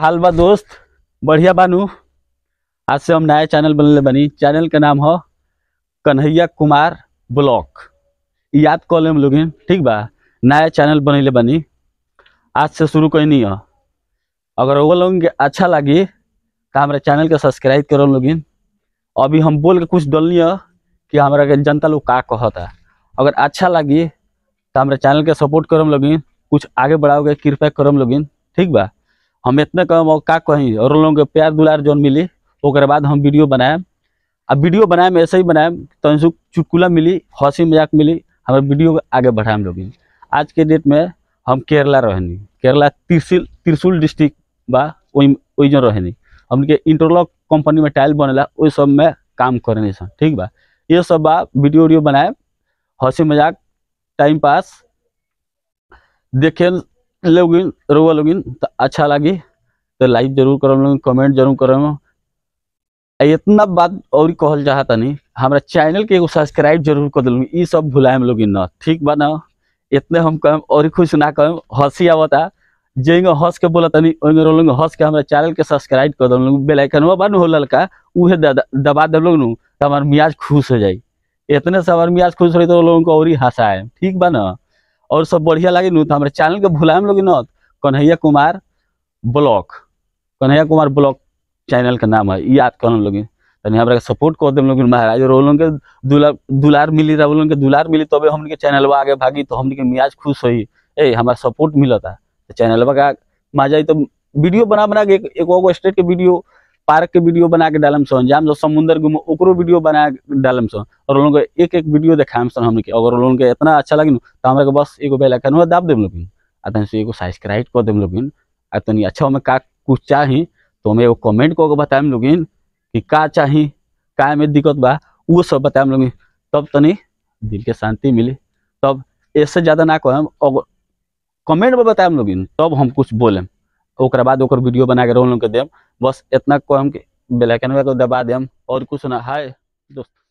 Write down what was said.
हाल बा दोस्त बढ़िया बानू आज से हम नया चैनल बनने बनी चैनल का नाम हो कन्हैया कुमार ब्लॉक याद कर लेम लोग ठीक बा नया चैनल बनले बनी आज से शुरू कैनी हो अगर वो लोग के अच्छा लगी तो हमारे चैनल के सब्सक्राइब करो लोग अभी हम बोल के कुछ डलनी हो कि हमारा के जनता लोग का कहता अगर अच्छा लगी तो हमारे चैनल के सपोर्ट करम लोग कुछ आगे बढ़ाओगे कृपया करम लोग ठीक बा हम इतने कम और का कहीं और लोगों के प्यार दुलार जो मिली ओकर बाद हम वीडियो बनाएम आ वीडियो बनाएम ऐसे ही बनाए तनसु तो चुटकुला मिली हंसी मजाक मिली हमें वीडियो आगे बढ़ाएम लोग आज के डेट में हम केरला रहनी केरला त्रिशुल त्रिशूल डिस्ट्रिक्ट बा वही जन रहनी हमके इंटरलॉक कंपनी में टाइल बनेला वही सब में काम करने सर ठीक बा ये सब बा वीडियो वीडियो बनाए हंसी मजाक टाइम पास देखे लोगिन रोवा लोगिन तो अच्छा लगी तो लाइक जरूर करम कमेंट जरूर करम इतना बात और कहल चाहत नहीं हमारा चैनल के एगो सब्सक्राइब जरूर कर दिल ये सब भुलाएम लोग न ठीक बा न इतने हम कहम और खुश ना कहम हंसी आवता जेंगे हंस के बोल तनी ओंगे हंस के हमारे चैनल के सब्सक्राइब कर दिल बेलाइकन बेल बन हो ललका उहे दबा दिल न तो हमार मियाज खुश हो जाए इतने से हमार मियाज खुश रही तो लोगों को और ही हंसाए ठीक बा ना और सब बढ़िया लगे ना तो हमारे चैनल के भुलाएम लोग न Kanhaiya Kumar block Kanhaiya Kumar block channel का नाम है याद कर लोग हमारे सपोर्ट कर देम लोग महाराज और लोग दुलार मिली रहा के दुलार मिली तब तो चैनल के आगे भागी तो हमन के मियाज खुश हो हमारे हमारा सपोर्ट मिलता चैनल चैनलवा का मजा तो वीडियो बना बना के एक एगो स्टेट के वीडियो पार्क के वीडियो बना के डालम सन जाम जो समुंदर घूम ओकरो वीडियो बना के डालम सन और लोगों को एक एक वीडियो देखाम सन हमन अगर लोगों के इतना अच्छा लगे तो हमारे बस एगो बेल आइकन हुआ दाब देम लोग आ एगो सब्सक्राइब कर देम लोग अच्छा हमें का कुछ चाही तो हमें एगो कमेंट कर के बताएम लोगिन का चाही का में दिक्कत बा वो सब बताएम लोगिन तब तनी दिल के शांति मिली तब इससे ज़्यादा ना कहम और कमेंट में बताएम लोगिन तब हम कुछ बोलेम ओकरा बाद ओकर वीडियो बना के रोल के देम बस इतना कहम कि बेलाइकन को दबा देम और कुछ ना हाय दोस्त